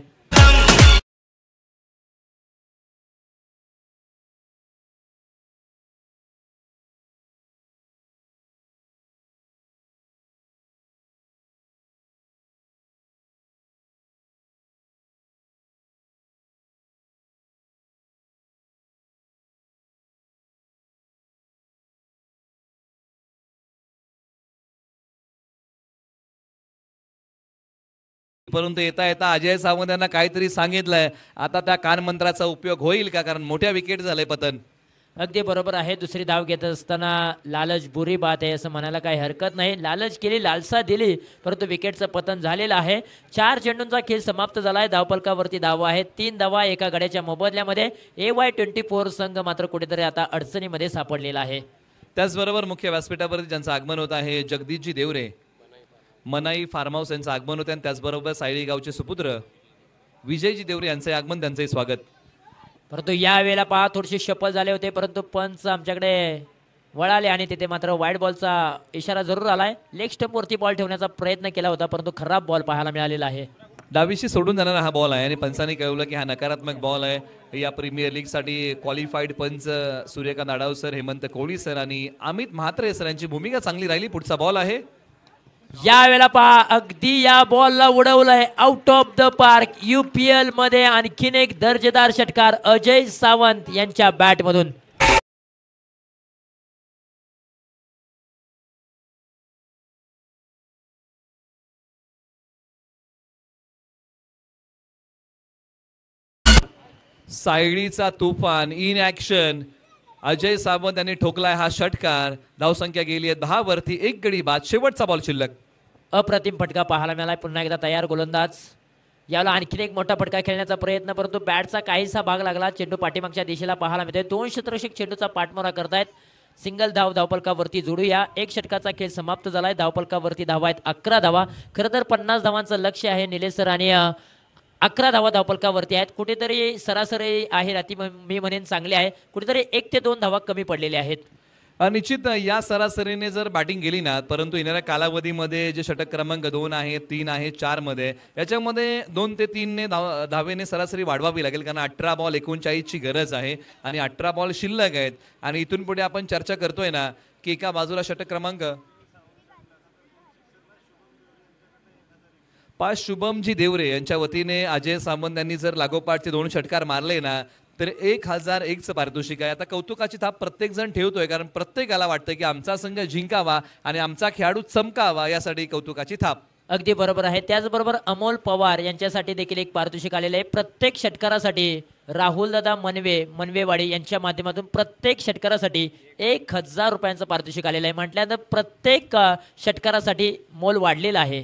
परंतु येता येता अजय सावंत यांना काहीतरी सांगितलंय आता त्या कानमंत्राचा उपयोग होईल का कारण मोठ्या विकेट झालंय पतन अगदी बरोबर आहे दुसरी धाव घेत असताना लालच बुरी बात आहे असं म्हणायला काही हरकत नाही लालच केली लालसा दिली परंतु विकेटचं पतन झालेलं आहे चार चेंडूंचा खेळ समाप्त झाला आहे धावपलकावरती धाव आहे तीन धावा एका गड्याच्या मोबदल्यामध्ये ए वाय ट्वेंटी फोर संघ मात्र कुठेतरी आता अडचणीमध्ये सापडलेला आहे त्याचबरोबर मुख्य व्यासपीठावरती ज्यांचं आगमन होत आहे जगदीशजी देवरे मनाई फार्म हाऊस यांचं आगमन होते आणि त्याचबरोबर सायळी गावचे सुपुत्र विजयजी देवरे यांचं आगमन त्यांचंही स्वागत परंतु वेळेला पहा थोडेसे शपथ झाले होते परंतु पंच आमच्याकडे वळाले आणि तिथे मात्र वाईट बॉलचा इशारा जरूर आलाय लेग वरती बॉल ठेवण्याचा प्रयत्न केला होता परंतु खराब बॉल पाहायला मिळालेला आहे डावीशी सोडून जाणारा हा बॉल आहे आणि पंचाने कळवलं की हा नकारात्मक बॉल आहे या प्रीमियर लीगसाठी क्वालिफाईड पंच सूर्यकांत आडाव सर हेमंत कोळी सर आणि अमित म्हात्रे सर यांची भूमिका चांगली राहिली पुढचा बॉल आहे यावेळेला पहा अगदी या बॉलला उडवलंय out of the park UPL मध्ये आणखीन एक दर्जेदार षटकार अजय सावंत यांच्या बॅटमधून सायडीचा तुफान इन ऍक्शन अजय सावंत यांनी ठोकलाय हा षटकार धावसंख्या गेली आहे दहा वरती एक गडी बाद शेवटचा बॉल शिल्लक अप्रतिम फटका पाहायला मिळाला पुन्हा एकदा तयार गोलंदाज याला आणखीन एक मोठा फटका खेळण्याचा प्रयत्न परंतु बॅटचा काहीसा भाग लागला चेंडू पाठीमागच्या दिशेला पाहायला मिळतोय दोन क्षेत्रषक चेंडूचा पाठमोरा करतायत सिंगल धाव धावपलकावरती जोडूया एक षटकाचा खेळ समाप्त झालाय धावपलकावरती धावा आहेत अकरा धावा खरं तर पन्नास धावांचं लक्ष आहे निलेश सर आणि अकरा धावा धावपलकावरती आहेत कुठेतरी सरासरी आहे राती मी म्हणेन चांगले आहे कुठेतरी एक ते दोन धावा कमी पडलेले आहेत निश्चित या सरासरीने जर बॅटिंग गेली ना परंतु येणाऱ्या कालावधीमध्ये जे षटक क्रमांक दोन आहे तीन आहे चारमध्ये याच्यामध्ये दोन ते तीनने धाव धावेने सरासरी वाढवावी लागेल कारण अठरा बॉल एकोणचाळीसची गरज आहे आणि अठरा बॉल शिल्लक आहेत आणि इथून पुढे आपण चर्चा करतोय ना की एका बाजूला षटक क्रमांक पाच शुभमजी देवरे यांच्या वतीने अजय सामंत यांनी जर लागोपाठचे दोन षटकार मारले ना तर एक हजार एकचं पारितोषिक आहे आता कौतुकाची थाप प्रत्येकजण ठेवतोय कारण प्रत्येकाला वाटतं की आमचा संघ जिंकावा आणि आमचा खेळाडू चमकावा यासाठी कौतुकाची थाप अगदी बरोबर आहे त्याचबरोबर अमोल पवार यांच्यासाठी देखील एक पारितोषिक आलेलं आहे प्रत्येक षटकारासाठी राहुल दादा मनवे मनवेवाडी यांच्या माध्यमातून प्रत्येक षटकारासाठी एक हजार रुपयांचं पारितोषिक आलेलं आहे म्हटल्यानंतर प्रत्येक षटकारासाठी मोल वाढलेला आहे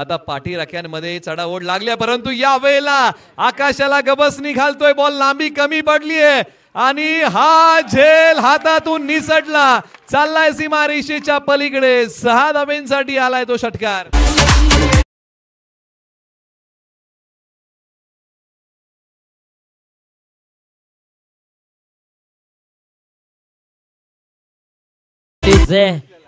आता पाठी राख्यांमध्ये चढाओढ लागल्या परंतु या वेळेला आकाशाला गबस निघालतोय बॉल लांबी कमी पडलीय आणि हा झेल हातातून निसटला चाललाय सीमा रेषेच्या पलीकडे सहा धावेंसाठी आलाय तो षटकार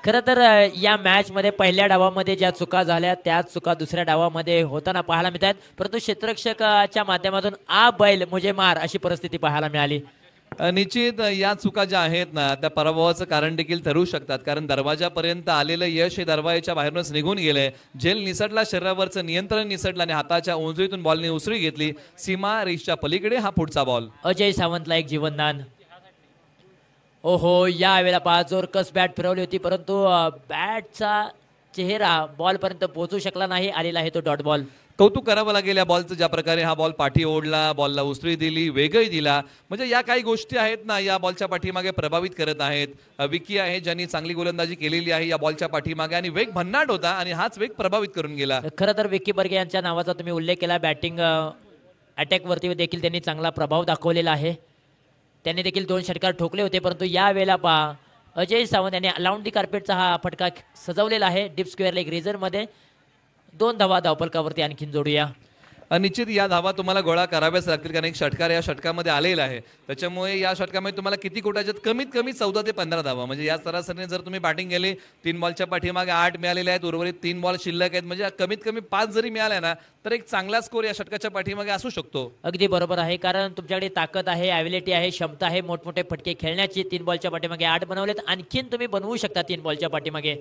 खरं तर या मॅचमध्ये पहिल्या डावामध्ये ज्या चुका झाल्या त्याच चुका दुसऱ्या डावामध्ये होताना पाहायला मिळत आहेत परंतु क्षेत्ररक्षकाच्या माध्यमातून आ बैल म्हणजे मार अशी परिस्थिती पाहायला मिळाली निश्चित या चुका ज्या आहेत ना त्या पराभवाचं कारण देखील ठरू शकतात कारण दरवाजापर्यंत आलेलं यश हे दरवाजाच्या बाहेरूनच निघून गेले झेल निसटला शरीरावरचं नियंत्रण निसटलं आणि हाताच्या उंजळीतून बॉलने उसळी घेतली सीमा रिशच्या पलीकडे हा पुढचा बॉल अजय सावंतला एक जीवनदान ओहो हो यावेळेला पाच जोर कस बॅट फिरवली होती परंतु बॅटचा चेहरा बॉलपर्यंत पोहोचू शकला नाही आलेला आहे तो डॉट बॉल कौतुक करावं लागेल या बॉलचं ज्या प्रकारे हा बॉल पाठी ओढला बॉलला उसळी दिली वेगळी दिला म्हणजे या काही गोष्टी आहेत ना या बॉलच्या पाठीमागे प्रभावित करत आहेत विकी आहे ज्यांनी चांगली गोलंदाजी केलेली आहे या बॉलच्या पाठीमागे आणि वेग भन्नाट होता आणि हाच वेग प्रभावित करून गेला खरं तर विकी बर्गे यांच्या नावाचा तुम्ही उल्लेख केला बॅटिंग अटॅकवरती देखील त्यांनी चांगला प्रभाव दाखवलेला आहे त्यांनी देखील दोन षटकार ठोकले होते परंतु यावेळेला पहा अजय सावंत यांनी अलाउंड दी कार्पेटचा हा फटका सजवलेला आहे डीप स्क्वेअर लेग रेझरमध्ये दोन धावा धावपलकावरती आणखीन जोडूया अनिश्चित या धावा तुम्हाला गोळा कराव्याच लागतील कारण एक षटकार या षटकामध्ये आलेला आहे त्याच्यामुळे या षटकामध्ये तुम्हाला किती कोटाच्यात कमीत कमी चौदा ते पंधरा धावा म्हणजे या सरासरीने जर तुम्ही बॅटिंग केली तीन बॉलच्या पाठीमागे आठ मिळालेले आहेत उर्वरित तीन बॉल शिल्लक आहेत म्हणजे कमीत कमी पाच जरी मिळाल्या ना तर एक चांगला स्कोर या षटकाच्या पाठीमागे असू शकतो अगदी बरोबर आहे कारण तुमच्याकडे ताकद आहे अवेलेबिलिटी आहे क्षमता आहे मोठमोठे फटके खेळण्याची तीन बॉलच्या पाठीमागे आठ बनवलेत आणखीन तुम्ही बनवू शकता तीन बॉलच्या पाठीमागे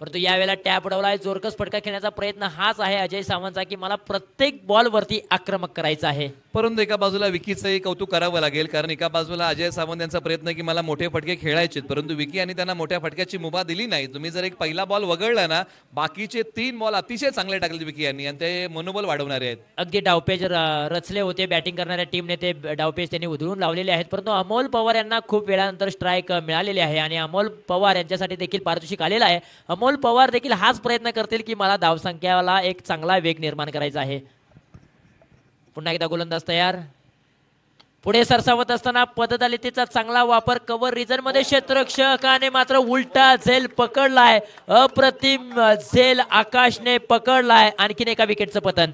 परंतु यावेळेला टॅप उडवलाय जोरकस फटका खेळण्याचा प्रयत्न हाच आहे अजय सावंतचा की मला प्रत्येक बॉलवरती आक्रमक करायचा आहे परंतु एका बाजूला विकीचंही कौतुक करावं लागेल कारण एका बाजूला अजय सावंत यांचा प्रयत्न की मला मोठे फटके खेळायचे परंतु विकी यांनी त्यांना मोठ्या फटक्याची मुभा दिली नाही तुम्ही जर एक पहिला बॉल वगळला ना बाकीचे तीन बॉल अतिशय चांगले टाकले विकी यांनी आणि ते मनोबल वाढवणारे आहेत अगदी डावपेज रचले होते बॅटिंग करणाऱ्या टीमने ते डावपेज त्यांनी उधळून लावलेले आहेत परंतु अमोल पवार यांना खूप वेळानंतर स्ट्राईक मिळालेली आहे आणि अमोल पवार यांच्यासाठी देखील पारितोषिक आलेलं आहे अमोल पवार देखील हाच प्रयत्न करतील की मला धावसंख्याला एक चांगला वेग निर्माण करायचा आहे पुन्हा एकदा गोलंदाज तयार पुढे सरसावत असताना पददलितीचा चांगला वापर कवर रिजन मध्ये क्षेत्रक्षकाने मात्र उलटा झेल पकडलाय अप्रतिम झेल आकाशने पकडलाय आणखीन एका विकेटचं पतन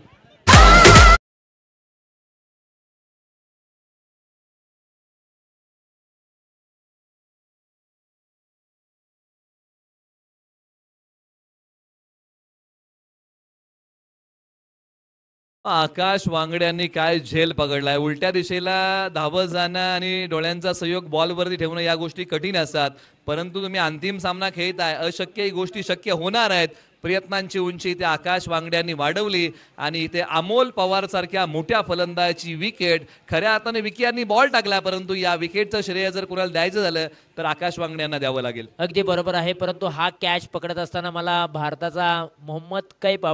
आकाश वांगड्यांनी काय झेल पकडलाय उलट्या दिशेला धावत जाणं आणि डोळ्यांचा सहयोग बॉलवरती ठेवणं या गोष्टी कठीण असतात परंतु तुम्ही अंतिम सामना खेळताय अशक्य गोष्टी शक्य होणार आहेत प्रयत्नांची उंची इथे आकाश वांगड्यांनी वाढवली आणि इथे अमोल पवार सारख्या मोठ्या फलंदाजाची विकेट खऱ्या अर्थाने विकियांनी बॉल टाकला परंतु या विकेटचं श्रेय जर कुणाला द्यायचं झालं तर आकाश वांगड्यांना द्यावं लागेल अगदी बरोबर आहे परंतु हा कॅच पकडत असताना मला भारताचा मोहम्मद कैप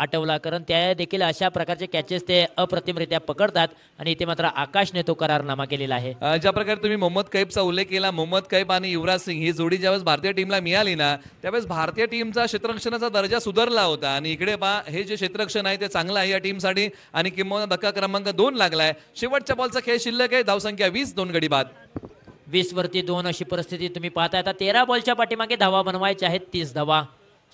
आठवला कारण त्या देखील अशा प्रकारचे कॅचेस ते अप्रतिमरित्या पकडतात आणि इथे मात्र आकाशने तो करारनामा केलेला आहे ज्या प्रकारे तुम्ही मोहम्मद कैबचा उल्लेख केला मोहम्मद कैब आणि युवराज सिंग ही जोडी ज्यावेळेस भारतीय टीमला मिळाली ना त्यावेळेस भारतीय टीमचा क्षेत्ररक्षणाचा दर्जा सुधारला होता आणि इकडे बा हे जे क्षेत्ररक्षण आहे ते चांगलं आहे या टीमसाठी आणि किंवा धक्का क्रमांक दोन लागलाय शेवटच्या बॉलचा खेळ शिल्लक आहे धावसंख्या वीस दोन गडी बाद वीस वरती दोन अशी परिस्थिती तुम्ही पाहता आता तेरा बॉलच्या पाठीमागे धावा बनवायचे आहेत तीस धावा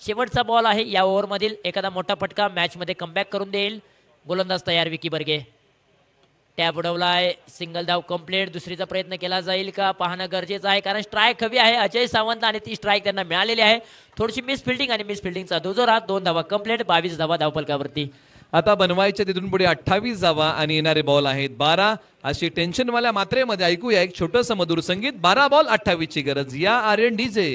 शेवटचा बॉल आहे या ओव्हरमधील एखादा मोठा फटका मॅचमध्ये कमबॅक करून देईल गोलंदाज तयार विकी बर्गे टॅप उडवलाय सिंगल धाव कम्प्लीट दुसरीचा प्रयत्न केला जाईल का पाहणं गरजेचं आहे कारण स्ट्राईक हवी आहे अजय सावंत आणि ती स्ट्राईक त्यांना मिळालेली आहे थोडीशी मिस फिल्डिंग आणि मिस फिल्डिंगचा राहत दोन धावा कम्प्लीट बावीस धावा धावपलकावरती आता बनवायच्या तिथून पुढे अठ्ठावीस धावा आणि येणारे बॉल आहेत बारा अशी टेन्शनवाल्या मात्रेमध्ये ऐकूया एक छोटंसं मधुर संगीत बारा बॉल अठ्ठावीसची गरज या आर्यन डीजे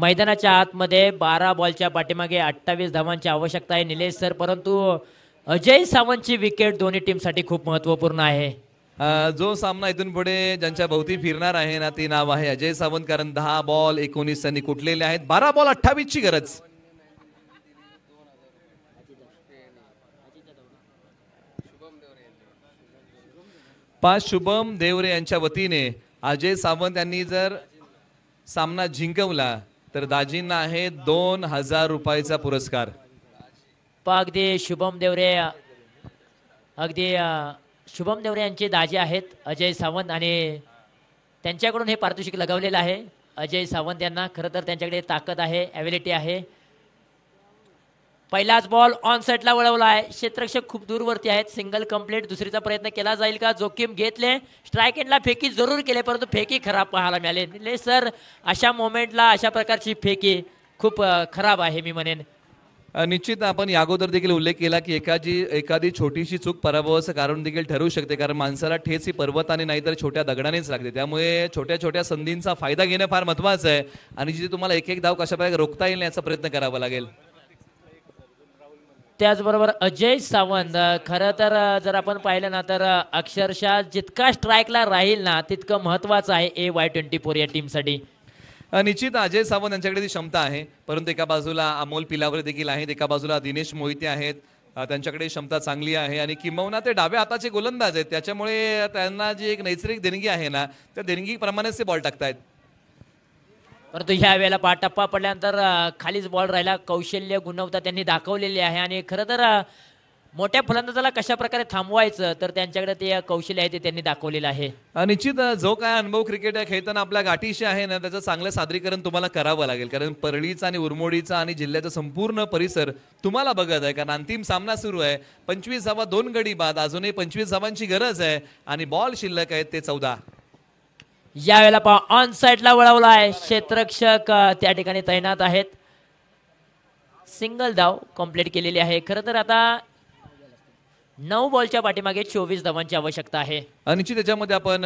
मैदानाच्या आतमध्ये बारा बॉलच्या पाठीमागे अठ्ठावीस धावांची आवश्यकता आहे निलेश सर परंतु अजय सावंतची विकेट दोन्ही टीमसाठी खूप महत्वपूर्ण आहे जो सामना इथून पुढे ज्यांच्या भोवती फिरणार आहे ना ते नाव आहे अजय सावंत कारण दहा बॉल एकोणीस त्यांनी कुठलेले आहेत बारा बॉल अठ्ठावीस ची गरज पाच शुभम देवरे यांच्या वतीने अजय सावंत यांनी जर सामना जिंकवला तर दाजींना आहे दोन हजार रुपयाचा पुरस्कार प अगदी शुभम देवरे अगदी शुभम देवरे यांचे दाजे आहेत अजय सावंत आणि त्यांच्याकडून हे पारितोषिक लगावलेलं आहे अजय सावंत यांना खरं तर त्यांच्याकडे ताकद आहे ॲबिलिटी आहे पहिलाच बॉल ऑन साईडला वळवला आहे क्षेत्रक्षक खूप दूरवरती आहेत सिंगल कंप्लीट दुसरीचा प्रयत्न केला जाईल का जोखीम घेतले स्ट्राईक एंडला फेकी जरूर केले परंतु फेकी खराब पाहायला मिळाले सर अशा मोमेंटला अशा प्रकारची फेकी खूप खराब आहे मी म्हणेन निश्चित आपण यागोदर देखील उल्लेख केला की एखादी एखादी छोटीशी चूक पराभवाचं कारण देखील ठरू शकते कारण माणसाला ठेच ही आणि नाही तर छोट्या दगडानेच लागते त्यामुळे छोट्या छोट्या संधींचा फायदा घेणं फार महत्वाचं आहे आणि जिथे तुम्हाला एक एक धाव प्रकारे रोखता येईल याचा प्रयत्न करावा लागेल त्याचबरोबर अजय सावंत खरं तर जर आपण पाहिलं ना तर अक्षरशः जितका स्ट्राईकला राहील ना तितकं महत्वाचं आहे ए वाय ट्वेंटी फोर या टीमसाठी निश्चित अजय सावंत यांच्याकडे ती क्षमता आहे परंतु एका बाजूला अमोल पिलावरे देखील आहेत एका बाजूला दिनेश मोहिते आहेत त्यांच्याकडे क्षमता चांगली आहे आणि किंबहुना ते डाव्या हाताचे गोलंदाज आहेत त्याच्यामुळे त्यांना जी एक नैसर्गिक देणगी आहे ना त्या देणगीप्रमाणेच ते बॉल टाकतायत परंतु ह्या वेळेला पा टप्पा पडल्यानंतर खालीच बॉल राहिला कौशल्य गुणवता त्यांनी दाखवलेली आहे आणि खरं तर मोठ्या फलंदाजाला कशा प्रकारे थांबवायचं तर त्यांच्याकडे ते कौशल्य आहे ते त्यांनी दाखवलेलं आहे निश्चित जो काय अनुभव क्रिकेट खेळताना आपल्या गाठीशी आहे ना त्याचं चांगलं सादरीकरण तुम्हाला करावं लागेल कारण परळीचा आणि उरमोडीचा आणि जिल्ह्याचा संपूर्ण परिसर तुम्हाला बघत आहे कारण अंतिम सामना सुरू आहे पंचवीस धावा दोन गडी बाद अजूनही पंचवीस धावांची गरज आहे आणि बॉल शिल्लक आहेत ते चौदा यावेळेला पहा ऑन साईडला वळवला आहे क्षेत्रक्षक त्या ठिकाणी तैनात आहेत सिंगल धाव कम्प्लीट केलेली आहे खरं तर आता नऊ बॉलच्या पाठीमागे चोवीस धावांची आवश्यकता आहे अनिश्चित त्याच्यामध्ये आपण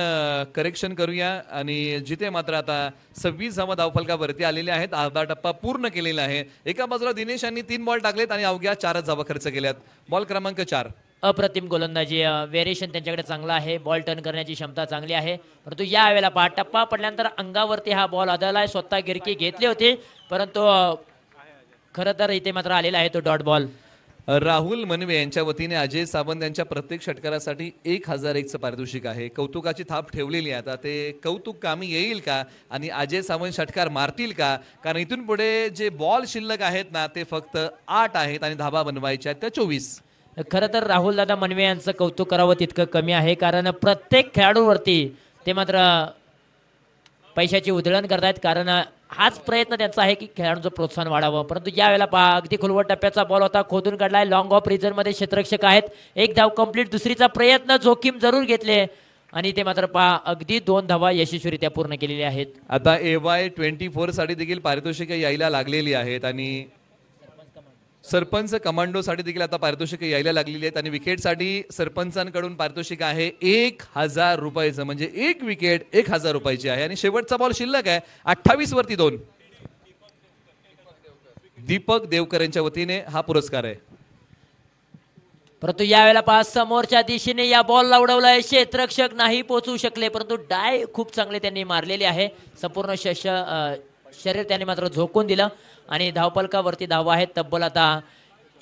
करेक्शन करूया आणि जिथे मात्र आता सव्वीस धावा धावफलकावरती आलेल्या आहेत अर्धा टप्पा पूर्ण केलेला आहे एका बाजूला दिनेश यांनी तीन बॉल टाकलेत आणि अवघ्या चारच धावा खर्च केल्यात बॉल क्रमांक चार अप्रतिम गोलंदाजी वेरिएशन त्यांच्याकडे चांगलं आहे बॉल टर्न करण्याची क्षमता चांगली आहे परंतु यावेळेला पहा टप्पा पडल्यानंतर अंगावरती हा बॉल आदळला आहे स्वतः गिरकी घेतली होती परंतु खरं तर इथे मात्र आलेला आहे तो डॉट बॉल राहुल मनवे यांच्या वतीने अजय सावंत यांच्या प्रत्येक षटकारासाठी एक हजार एकचं पारितोषिक आहे कौतुकाची थाप ठेवलेली आहे आता ते कौतुक कामी येईल का आणि अजय सावंत षटकार मारतील का कारण इथून पुढे जे बॉल शिल्लक आहेत ना ते फक्त आठ आहेत आणि धाबा बनवायच्या आहेत त्या चोवीस खरं तर राहुल दादा मनवे यांचं कौतुक करावं तितकं कमी आहे कारण प्रत्येक खेळाडूवरती ते मात्र पैशाची उधळण करतायत कारण हाच प्रयत्न त्यांचा आहे की खेळाडूंचं प्रोत्साहन वाढावं परंतु यावेळेला पहा अगदी खुलवट टप्प्याचा बॉल होता खोदून काढलाय लॉंग ऑफ मध्ये क्षेत्ररक्षक आहेत एक धाव कंप्लीट दुसरीचा प्रयत्न जोखीम जरूर घेतले आणि ते मात्र पहा अगदी दोन धावा यशस्वीरित्या पूर्ण केलेल्या आहेत आता ए वाय ट्वेंटी फोर साठी देखील पारितोषिक यायला लागलेली आहेत आणि सरपंच कमांडोसाठी देखील आता पारितोषिक यायला लागलेली आहेत आणि विकेटसाठी सरपंचांकडून पारितोषिक आहे एक हजार रुपयाचं म्हणजे एक विकेट एक हजार रुपयाची आहे आणि शेवटचा बॉल शिल्लक आहे अठ्ठावीस वरती दोन दीपक देवकर यांच्या वतीने हा पुरस्कार आहे परंतु यावेळेला पाच समोरच्या दिशेने या बॉलला उडवलाय क्षेत्रक्षक नाही पोहोचू शकले परंतु डाय खूप चांगले त्यांनी मारलेले आहे संपूर्ण शश शरीर त्याने मात्र झोकून दिलं आणि धावपलकावरती धावा आहेत तब्बल आता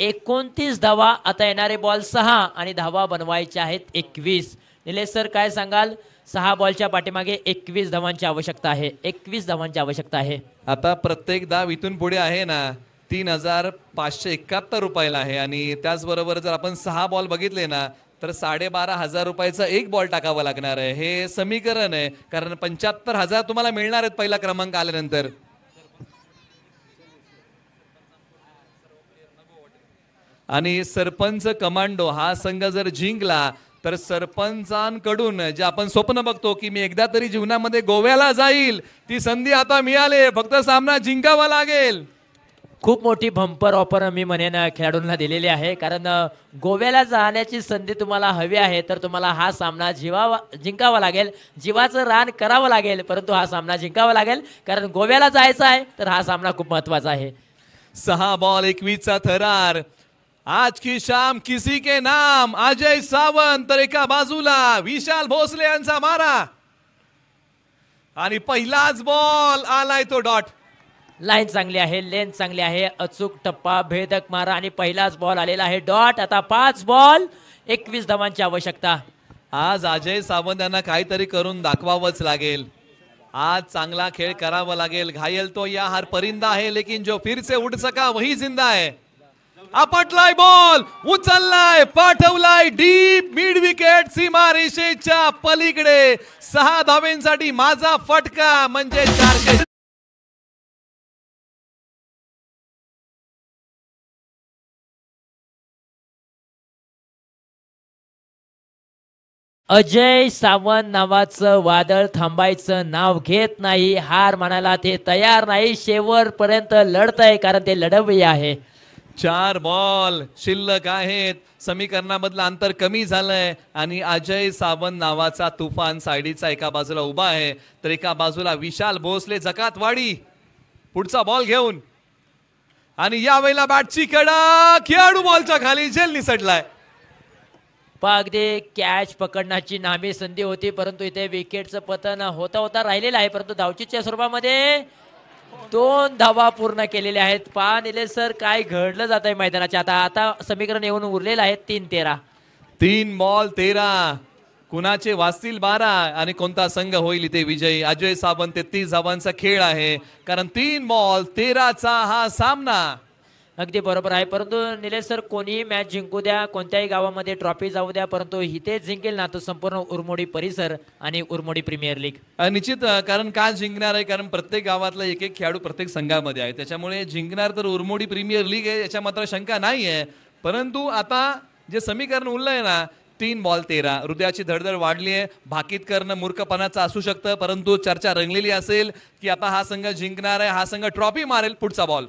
एकोणतीस धावा आता येणारे बॉल सहा आणि धावा बनवायचे आहेत एकवीस निलेश सर काय सांगाल सहा बॉलच्या पाठीमागे एकवीस धावांची आवश्यकता आहे एकवीस धावांची आवश्यकता आहे आता प्रत्येक धाव इथून पुढे आहे ना तीन हजार पाचशे एकाहत्तर रुपयाला आहे आणि त्याचबरोबर जर आपण सहा बॉल बघितले ना तर साडेबारा हजार रुपयाचा एक बॉल टाकावा लागणार आहे हे समीकरण आहे कारण पंच्याहत्तर हजार तुम्हाला मिळणार आहेत पहिला क्रमांक आल्यानंतर आणि सरपंच कमांडो हा संघ जर जिंकला तर सरपंचांकडून जे आपण स्वप्न बघतो की मी एकदा तरी जीवनामध्ये गोव्याला जाईल ती संधी आता मिळाली फक्त सामना जिंकावा लागेल खूप मोठी भंपर ऑफर मी म्हणेन खेळाडूंना दिलेली आहे कारण गोव्याला जाण्याची संधी तुम्हाला हवी आहे तर तुम्हाला हा सामना जिवावा जिंकावा लागेल जीवाचं रान करावं लागेल परंतु हा सामना जिंकावा लागेल कारण गोव्याला जायचा आहे तर हा सामना खूप महत्वाचा आहे सहा बॉल एकवीसचा थरार आज की शाम किसी के नाम अजय सावंत तर एका बाजूला विशाल भोसले यांचा मारा आणि पहिलाच बॉल आलाय तो डॉट लाईन चांगली आहे लेन चांगली आहे अचूक टप्पा भेदक मारा आणि पहिलाच बॉल आलेला आहे डॉट आता पाच बॉल एकवीस धावांची आवश्यकता आज अजय सावंत यांना काहीतरी करून दाखवावंच लागेल आज चांगला खेळ करावा लागेल घायल तो या हार परिंदा आहे लेकिन जो फिरसे से उड सका वही जिंदा आहे आपटलाय बॉल उचललाय पाठवलाय डीप मिड विकेट सीमा रेषेच्या पलीकडे सहा धावेंसाठी माझा फटका म्हणजे अजय सावंत नावाचं वादळ थांबायचं नाव घेत नाही हार म्हणायला ते तयार नाही शेवटपर्यंत लढत आहे कारण ते लढवले आहे चार बॉल शिल्लक आहेत समीकरणामधलं अंतर कमी झालंय आणि अजय सावंत नावाचा तुफान साईडीचा एका बाजूला उभा आहे तर एका बाजूला विशाल भोसले जकातवाडी पुढचा बॉल घेऊन आणि वेळेला बॅटची कडा खेळाडू बॉलच्या खाली झेल निसटलाय अगदी कॅच पकडण्याची नामी संधी होती परंतु इथे विकेटचं पतन होता होता राहिलेलं आहे परंतु धावची स्वरूपामध्ये दोन धावा पूर्ण केलेल्या आहेत पहा निलेश सर काय घडलं जात आहे मैदानाच्या आता आता समीकरण येऊन उरलेलं आहे तीन तेरा तीन बॉल तेरा कुणाचे वाचतील बारा आणि कोणता संघ होईल इथे विजयी अजय सावंत तेहतीस धावांचा खेळ आहे कारण तीन बॉल तेराचा हा सामना अगदी बरोबर आहे परंतु निलेश सर कोणीही मॅच जिंकू द्या कोणत्याही गावामध्ये ट्रॉफी जाऊ द्या परंतु इथे जिंकेल ना तो संपूर्ण उरमोडी परिसर आणि उरमोडी प्रीमियर लीग निश्चित कारण का जिंकणार आहे कारण प्रत्येक गावातला एक एक खेळाडू प्रत्येक संघामध्ये आहे त्याच्यामुळे जिंकणार तर उरमोडी प्रीमियर लीग आहे याच्या मात्र शंका नाही आहे परंतु आता जे समीकरण उरलं आहे ना तीन बॉल तेरा हृदयाची धडधड वाढली आहे भाकीत करणं मूर्खपणाचं असू शकतं परंतु चर्चा रंगलेली असेल की आता हा संघ जिंकणार आहे हा संघ ट्रॉफी मारेल पुढचा बॉल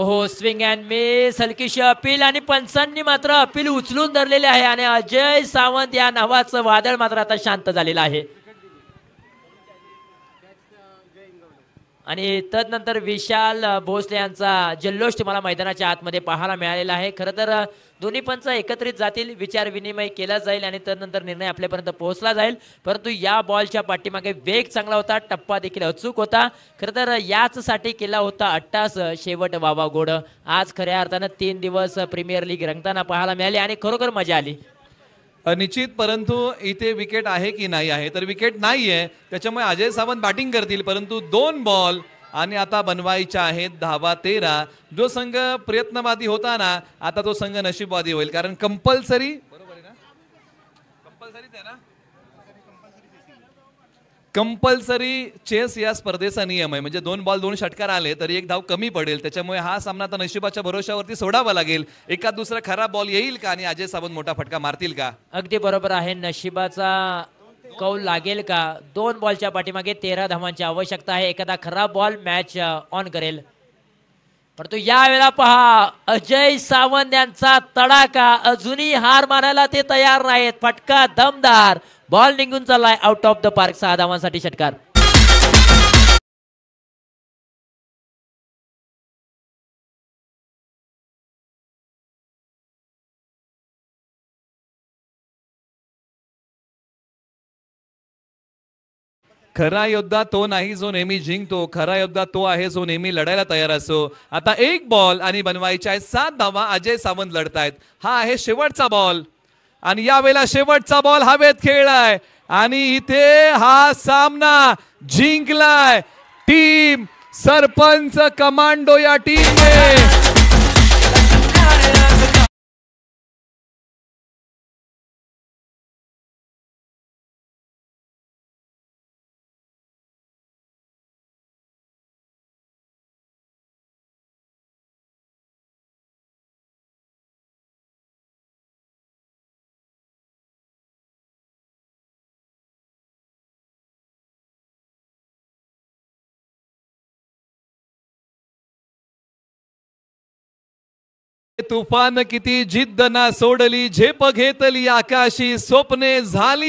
ओहो स्विंग अँड मिस हलकीशी अपील आणि पंचांनी मात्र अपील उचलून धरलेली आहे आणि अजय सावंत या नावाचं वादळ मात्र आता शांत झालेलं आहे आणि नंतर विशाल भोसले यांचा जल्लोष तुम्हाला मैदानाच्या आतमध्ये पाहायला मिळालेला आहे खरं तर दोन्ही पंच एकत्रित जातील विचार विनिमय केला जाईल आणि त्यानंतर निर्णय आपल्यापर्यंत पोहोचला जाईल परंतु या बॉलच्या पाठीमागे वेग चांगला होता टप्पा देखील अचूक होता खरं तर याचसाठी केला होता अट्टास शेवट वावा गोड आज खऱ्या अर्थानं तीन दिवस प्रीमियर लीग रंगताना पाहायला मिळाली आणि खरोखर मजा आली निश्चित परंतु इथे विकेट आहे की नाही आहे तर विकेट नाही आहे त्याच्यामुळे अजय सावंत बॅटिंग करतील परंतु दोन बॉल आणि आता बनवायच्या आहेत दहावा तेरा जो संघ प्रयत्नवादी होता ना आता तो संघ नशीबवादी होईल कारण कंपल्सरी बरोबर आहे ना कंपल्सरीच आहे ना कंपल्सरी चेस या स्पर्धेचा नियम आहे म्हणजे दोन बॉल दोन षटकार आले तरी एक धाव कमी पडेल त्याच्यामुळे हा सामना आता नशिबाच्या भरोशावरती सोडावा लागेल एका दुसरा खरा बॉल येईल का आणि अजय सावंत मोठा फटका मारतील का अगदी बरोबर आहे नशिबाचा कौल लागेल का दोन बॉलच्या पाठीमागे तेरा धावांची आवश्यकता आहे एखादा खरा बॉल मॅच ऑन uh, करेल परंतु यावेळेला पहा अजय सावंत यांचा तडाका अजूनही हार मारायला ते तयार नाहीत फटका दमदार बॉल निघून चाललाय आउट ऑफ द पार्क सहा धावांसाठी षटकार खरा योद्धा तो नाही जो नेहमी जिंकतो खरा योद्धा तो आहे जो नेहमी लढायला तयार असो आता एक बॉल आणि बनवायच्या आहे सात धावा अजय सावंत लढतायत हा आहे शेवटचा बॉल आणि यावेळेला शेवटचा बॉल हवेत खेळलाय आणि इथे हा सामना जिंकलाय टीम सरपंच कमांडो या टीमने तुफान किती जिद्द ना सोडली झेप घेतली आकाशी स्वप्ने झाली